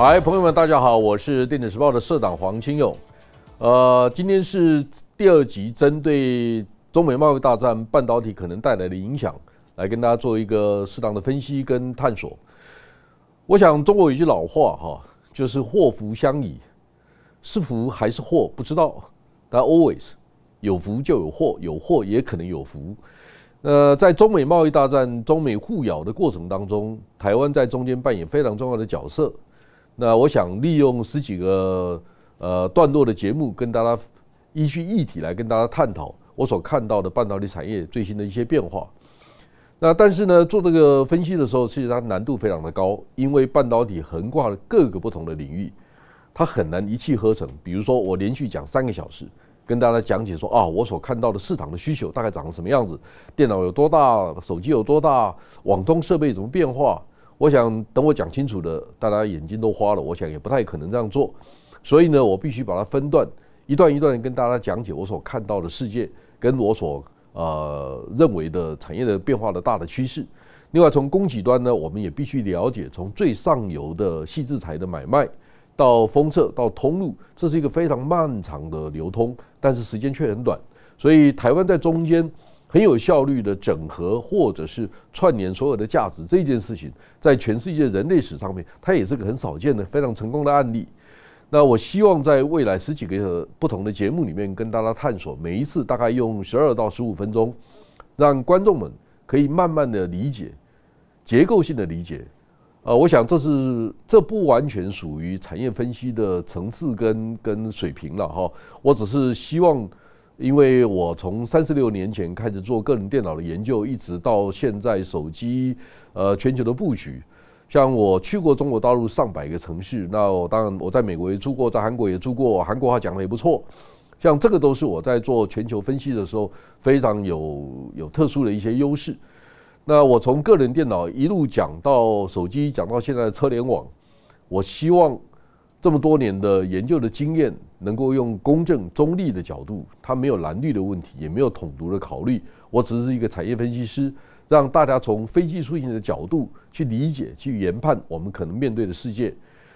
嗨，朋友们，大家好，我是电子时报的社长黄清勇。呃，今天是第二集，针对中美贸易大战半导体可能带来的影响，来跟大家做一个适当的分析跟探索。我想中国有一句老话哈，就是祸福相倚，是福还是祸不知道，但 always 有福就有祸，有祸也可能有福。呃，在中美贸易大战、中美互咬的过程当中，台湾在中间扮演非常重要的角色。那我想利用十几个呃段落的节目，跟大家依据议题来跟大家探讨我所看到的半导体产业最新的一些变化。那但是呢，做这个分析的时候，其实它难度非常的高，因为半导体横跨了各个不同的领域，它很难一气呵成。比如说，我连续讲三个小时，跟大家讲解说啊，我所看到的市场的需求大概长什么样子，电脑有多大，手机有多大，网通设备怎么变化。我想等我讲清楚了，大家眼睛都花了。我想也不太可能这样做，所以呢，我必须把它分段，一段一段跟大家讲解我所看到的世界，跟我所呃认为的产业的变化的大的趋势。另外，从供给端呢，我们也必须了解，从最上游的细制材的买卖到封测到通路，这是一个非常漫长的流通，但是时间却很短。所以，台湾在中间。很有效率的整合或者是串联所有的价值这件事情，在全世界人类史上面，它也是个很少见的非常成功的案例。那我希望在未来十几个不同的节目里面，跟大家探索，每一次大概用十二到十五分钟，让观众们可以慢慢的理解，结构性的理解。呃，我想这是这不完全属于产业分析的层次跟跟水平了哈。我只是希望。因为我从三十六年前开始做个人电脑的研究，一直到现在手机，呃，全球的布局，像我去过中国大陆上百个城市，那当然我在美国也住过，在韩国也住过，韩国话讲的也不错，像这个都是我在做全球分析的时候非常有有特殊的一些优势。那我从个人电脑一路讲到手机，讲到现在的车联网，我希望。这么多年的研究的经验，能够用公正中立的角度，它没有蓝绿的问题，也没有统独的考虑。我只是一个产业分析师，让大家从非技术性的角度去理解、去研判我们可能面对的世界。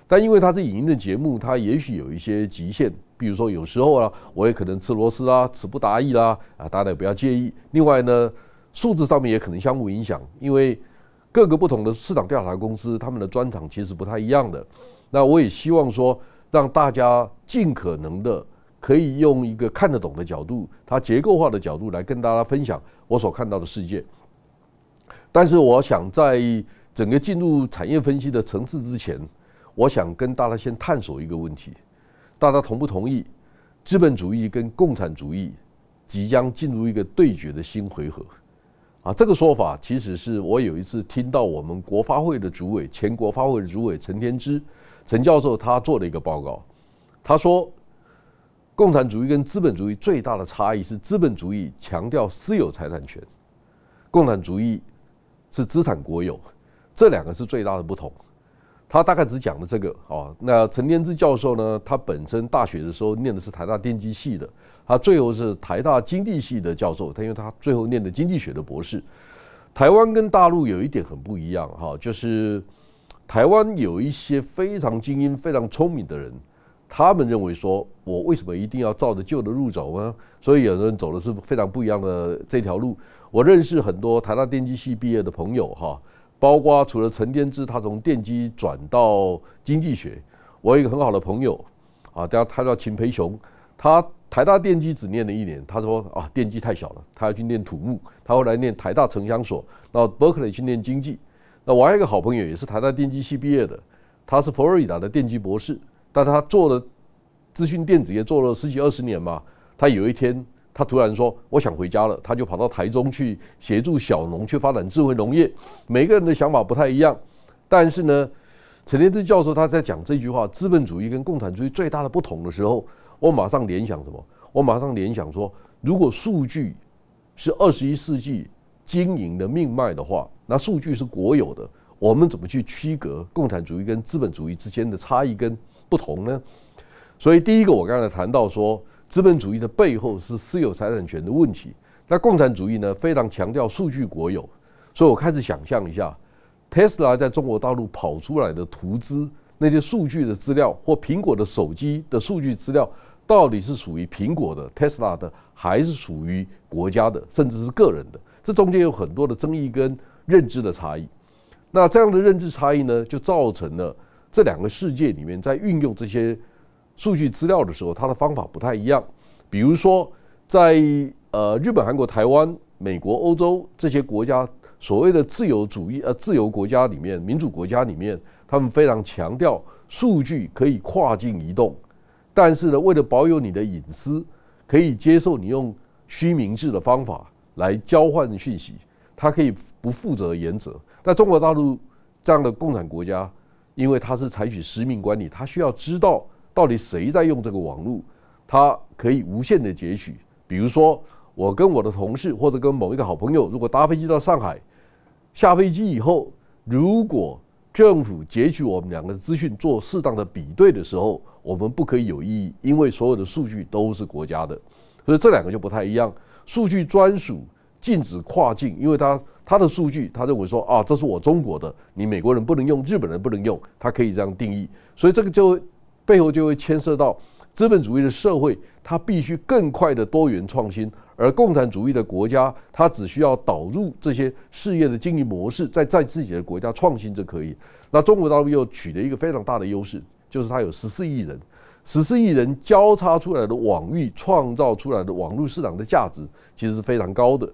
但因为它是影音的节目，它也许有一些极限，比如说有时候啊，我也可能吃螺丝啊，词不达意啦，啊，大家也不要介意。另外呢，数字上面也可能相互影响，因为各个不同的市场调查公司，他们的专长其实不太一样的。那我也希望说，让大家尽可能的可以用一个看得懂的角度，它结构化的角度来跟大家分享我所看到的世界。但是，我想在整个进入产业分析的层次之前，我想跟大家先探索一个问题：大家同不同意资本主义跟共产主义即将进入一个对决的新回合？啊，这个说法其实是我有一次听到我们国发会的主委，前国发会的主委陈天之陈教授他做了一个报告，他说，共产主义跟资本主义最大的差异是资本主义强调私有财产权，共产主义是资产国有，这两个是最大的不同。他大概只讲了这个哦。那陈天之教授呢，他本身大学的时候念的是台大电机系的，他最后是台大经济系的教授，他因为他最后念的经济学的博士。台湾跟大陆有一点很不一样哈，就是。台湾有一些非常精英、非常聪明的人，他们认为说：“我为什么一定要照着旧的路走呢？”所以，有的人走的是非常不一样的这条路。我认识很多台大电机系毕业的朋友，哈，包括除了陈天之，他从电机转到经济学。我有一个很好的朋友，啊，他叫秦培雄，他台大电机只念了一年，他说：“啊，电机太小了，他要去念土木。”他后来念台大城乡所，到伯克利去念经济。那我还有一个好朋友，也是台大电机系毕业的，他是佛罗里达的电机博士，但他做了资讯电子业，做了十几二十年嘛。他有一天，他突然说：“我想回家了。”他就跑到台中去协助小农去发展智慧农业。每个人的想法不太一样，但是呢，陈天之教授他在讲这句话：资本主义跟共产主义最大的不同的时候，我马上联想什么？我马上联想说，如果数据是二十一世纪。经营的命脉的话，那数据是国有的，我们怎么去区隔共产主义跟资本主义之间的差异跟不同呢？所以第一个，我刚才谈到说，资本主义的背后是私有财产权的问题。那共产主义呢，非常强调数据国有。所以我开始想象一下，t e s l a 在中国大陆跑出来的投资那些数据的资料，或苹果的手机的数据资料，到底是属于苹果的、Tesla 的，还是属于国家的，甚至是个人的？这中间有很多的争议跟认知的差异，那这样的认知差异呢，就造成了这两个世界里面在运用这些数据资料的时候，它的方法不太一样。比如说，在呃日本、韩国、台湾、美国、欧洲这些国家，所谓的自由主义呃自由国家里面、民主国家里面，他们非常强调数据可以跨境移动，但是呢，为了保有你的隐私，可以接受你用虚名制的方法。来交换讯息，它可以不负责原则。但中国大陆这样的共产国家，因为它是采取实名管理，它需要知道到底谁在用这个网络，它可以无限的截取。比如说，我跟我的同事或者跟某一个好朋友，如果搭飞机到上海，下飞机以后，如果政府截取我们两个资讯做适当的比对的时候，我们不可以有异议，因为所有的数据都是国家的，所以这两个就不太一样。数据专属禁止跨境，因为他他的数据，他认为说啊，这是我中国的，你美国人不能用，日本人不能用，他可以这样定义。所以这个就背后就会牵涉到资本主义的社会，它必须更快的多元创新，而共产主义的国家，它只需要导入这些事业的经营模式，在在自己的国家创新就可以。那中国大陆又取得一个非常大的优势，就是它有十四亿人。十四亿人交叉出来的网域，创造出来的网络市场的价值其实是非常高的。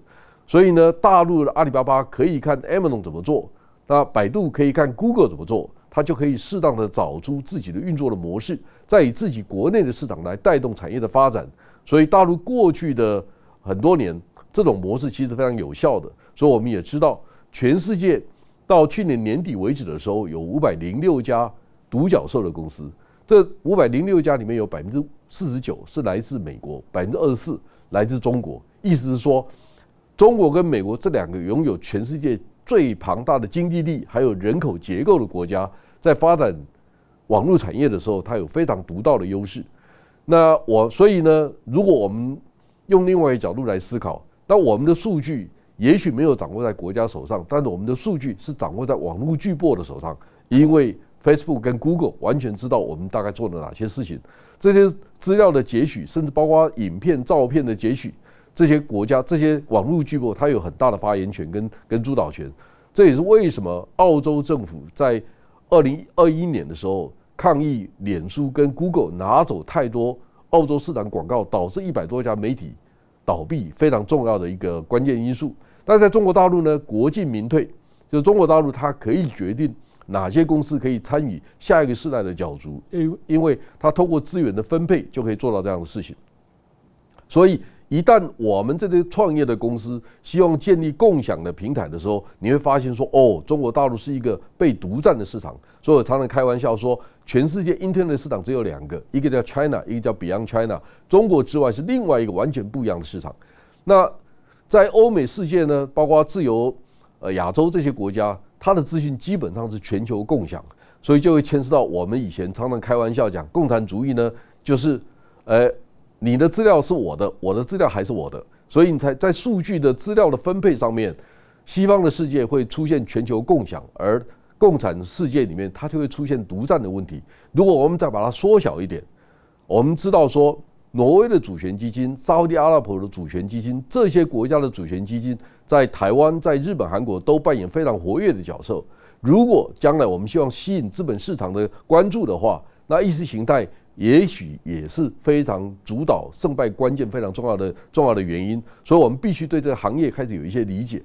所以呢，大陆的阿里巴巴可以看 Amazon 怎么做，那百度可以看 Google 怎么做，它就可以适当的找出自己的运作的模式，再以自己国内的市场来带动产业的发展。所以大陆过去的很多年，这种模式其实非常有效的。所以我们也知道，全世界到去年年底为止的时候，有五百零六家独角兽的公司。这五百零六家里面有百分之四十九是来自美国，百分之二十四来自中国。意思是说，中国跟美国这两个拥有全世界最庞大的经济力还有人口结构的国家，在发展网络产业的时候，它有非常独到的优势。那我所以呢，如果我们用另外一个角度来思考，那我们的数据也许没有掌握在国家手上，但是我们的数据是掌握在网络巨擘的手上，因为。Facebook 跟 Google 完全知道我们大概做了哪些事情，这些资料的截取，甚至包括影片、照片的截取，这些国家、这些网络巨擘，它有很大的发言权跟跟主导权。这也是为什么澳洲政府在二零二一年的时候抗议脸书跟 Google 拿走太多澳洲市场广告，导致一百多家媒体倒闭，非常重要的一个关键因素。但在中国大陆呢，国进民退，就是中国大陆它可以决定。哪些公司可以参与下一个时代的角逐？因因为，它通过资源的分配就可以做到这样的事情。所以，一旦我们这些创业的公司希望建立共享的平台的时候，你会发现说，哦，中国大陆是一个被独占的市场。所以我常常开玩笑说，全世界 internet 市场只有两个，一个叫 China，一个叫 Beyond China。中国之外是另外一个完全不一样的市场。那在欧美世界呢，包括自由呃亚洲这些国家。它的资讯基本上是全球共享，所以就会牵涉到我们以前常常开玩笑讲，共产主义呢，就是，呃，你的资料是我的，我的资料还是我的，所以你才在数据的资料的分配上面，西方的世界会出现全球共享，而共产世界里面它就会出现独占的问题。如果我们再把它缩小一点，我们知道说。挪威的主权基金、沙特阿拉伯的主权基金，这些国家的主权基金在台湾、在日本、韩国都扮演非常活跃的角色。如果将来我们希望吸引资本市场的关注的话，那意识形态也许也是非常主导胜败关键、非常重要的重要的原因。所以，我们必须对这个行业开始有一些理解，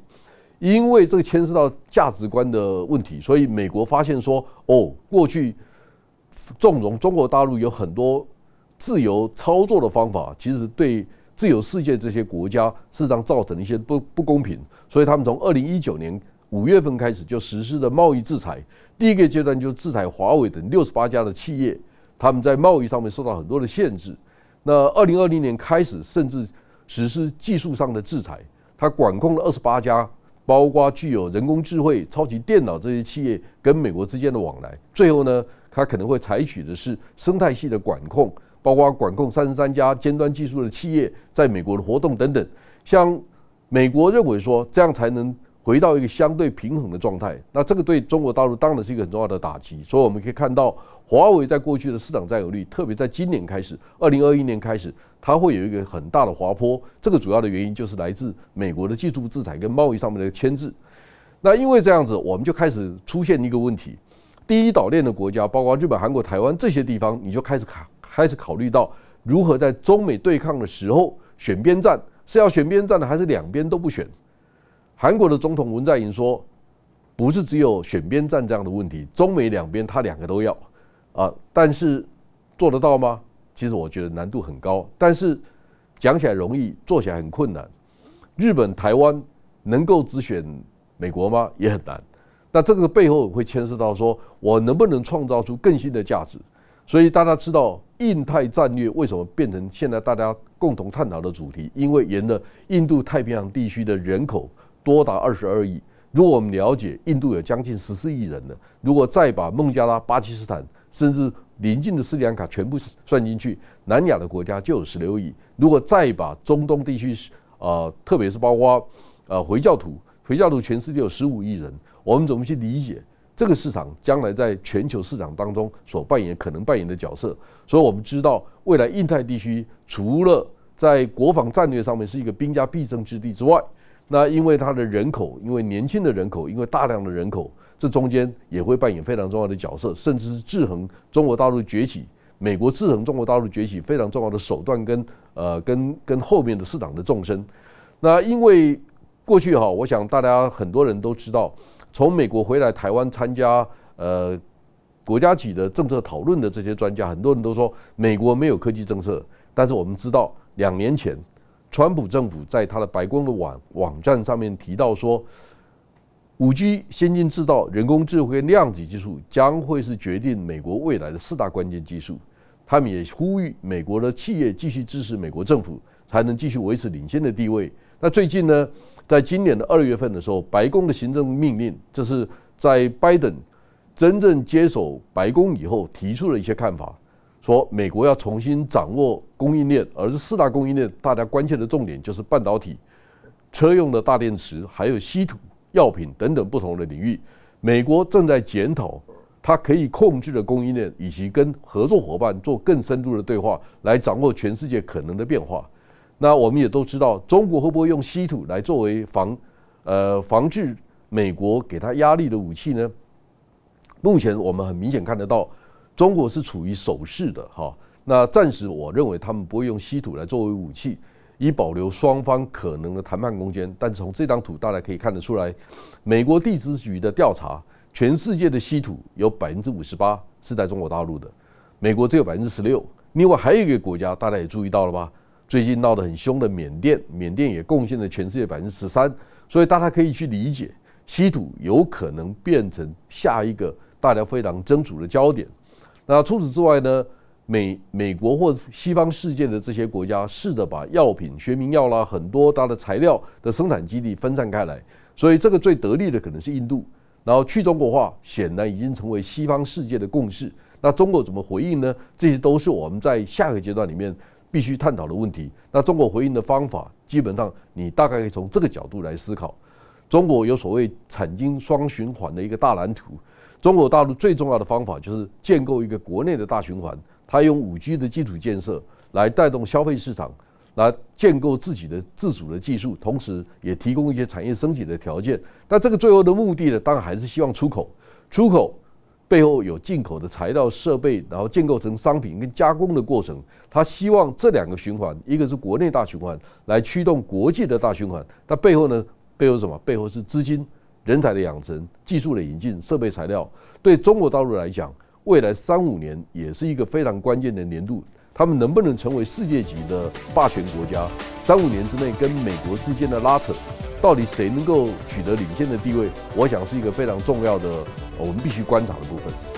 因为这个牵涉到价值观的问题。所以，美国发现说：“哦，过去纵容中国大陆有很多。”自由操作的方法，其实对自由世界这些国家事实上造成一些不不公平，所以他们从二零一九年五月份开始就实施了贸易制裁。第一个阶段就制裁华为等六十八家的企业，他们在贸易上面受到很多的限制。那二零二零年开始，甚至实施技术上的制裁，他管控了二十八家，包括具有人工智慧、超级电脑这些企业跟美国之间的往来。最后呢，他可能会采取的是生态系的管控。包括管控三十三家尖端技术的企业在美国的活动等等，像美国认为说这样才能回到一个相对平衡的状态，那这个对中国大陆当然是一个很重要的打击。所以我们可以看到，华为在过去的市场占有率，特别在今年开始，二零二一年开始，它会有一个很大的滑坡。这个主要的原因就是来自美国的技术制裁跟贸易上面的牵制。那因为这样子，我们就开始出现一个问题：第一岛链的国家，包括日本、韩国、台湾这些地方，你就开始卡。开始考虑到如何在中美对抗的时候选边站，是要选边站呢，还是两边都不选？韩国的总统文在寅说，不是只有选边站这样的问题，中美两边他两个都要，啊，但是做得到吗？其实我觉得难度很高，但是讲起来容易，做起来很困难。日本、台湾能够只选美国吗？也很难。那这个背后会牵涉到，说我能不能创造出更新的价值？所以大家知道。印太战略为什么变成现在大家共同探讨的主题？因为沿着印度太平洋地区的人口多达二十二亿。如果我们了解，印度有将近十四亿人了。如果再把孟加拉、巴基斯坦，甚至邻近的斯里兰卡全部算进去，南亚的国家就有十六亿。如果再把中东地区啊，特别是包括呃回教徒，回教徒全世界有十五亿人，我们怎么去理解？这个市场将来在全球市场当中所扮演可能扮演的角色，所以我们知道未来印太地区除了在国防战略上面是一个兵家必争之地之外，那因为它的人口，因为年轻的人口，因为大量的人口，这中间也会扮演非常重要的角色，甚至是制衡中国大陆崛起、美国制衡中国大陆崛起非常重要的手段跟呃跟跟后面的市场的纵深。那因为过去哈，我想大家很多人都知道。从美国回来台湾参加呃国家级的政策讨论的这些专家，很多人都说美国没有科技政策，但是我们知道两年前，川普政府在他的白宫的网网站上面提到说，五 G、先进制造、人工智能、量子技术将会是决定美国未来的四大关键技术。他们也呼吁美国的企业继续支持美国政府，才能继续维持领先的地位。那最近呢？在今年的二月份的时候，白宫的行政命令，这是在拜登真正接手白宫以后提出的一些看法，说美国要重新掌握供应链，而这四大供应链大家关切的重点就是半导体、车用的大电池，还有稀土、药品等等不同的领域，美国正在检讨它可以控制的供应链，以及跟合作伙伴做更深入的对话，来掌握全世界可能的变化。那我们也都知道，中国会不会用稀土来作为防，呃，防治美国给他压力的武器呢？目前我们很明显看得到，中国是处于守势的哈。那暂时我认为他们不会用稀土来作为武器，以保留双方可能的谈判空间。但是从这张图大家可以看得出来，美国地质局的调查，全世界的稀土有百分之五十八是在中国大陆的，美国只有百分之十六，另外还有一个国家，大家也注意到了吧？最近闹得很凶的缅甸，缅甸也贡献了全世界百分之十三，所以大家可以去理解，稀土有可能变成下一个大家非常争瞩的焦点。那除此之外呢，美美国或西方世界的这些国家，试着把药品、学名药啦，很多它的材料的生产基地分散开来，所以这个最得力的可能是印度。然后去中国化显然已经成为西方世界的共识。那中国怎么回应呢？这些都是我们在下个阶段里面。必须探讨的问题。那中国回应的方法，基本上你大概可以从这个角度来思考：中国有所谓产经双循环的一个大蓝图。中国大陆最重要的方法就是建构一个国内的大循环，它用五 G 的基础建设来带动消费市场，来建构自己的自主的技术，同时也提供一些产业升级的条件。但这个最后的目的呢，当然还是希望出口，出口。背后有进口的材料设备，然后建构成商品跟加工的过程。他希望这两个循环，一个是国内大循环来驱动国际的大循环。它背后呢，背后什么？背后是资金、人才的养成、技术的引进、设备材料。对中国大陆来讲，未来三五年也是一个非常关键的年度。他们能不能成为世界级的霸权国家？三五年之内跟美国之间的拉扯，到底谁能够取得领先的地位？我想是一个非常重要的，我们必须观察的部分。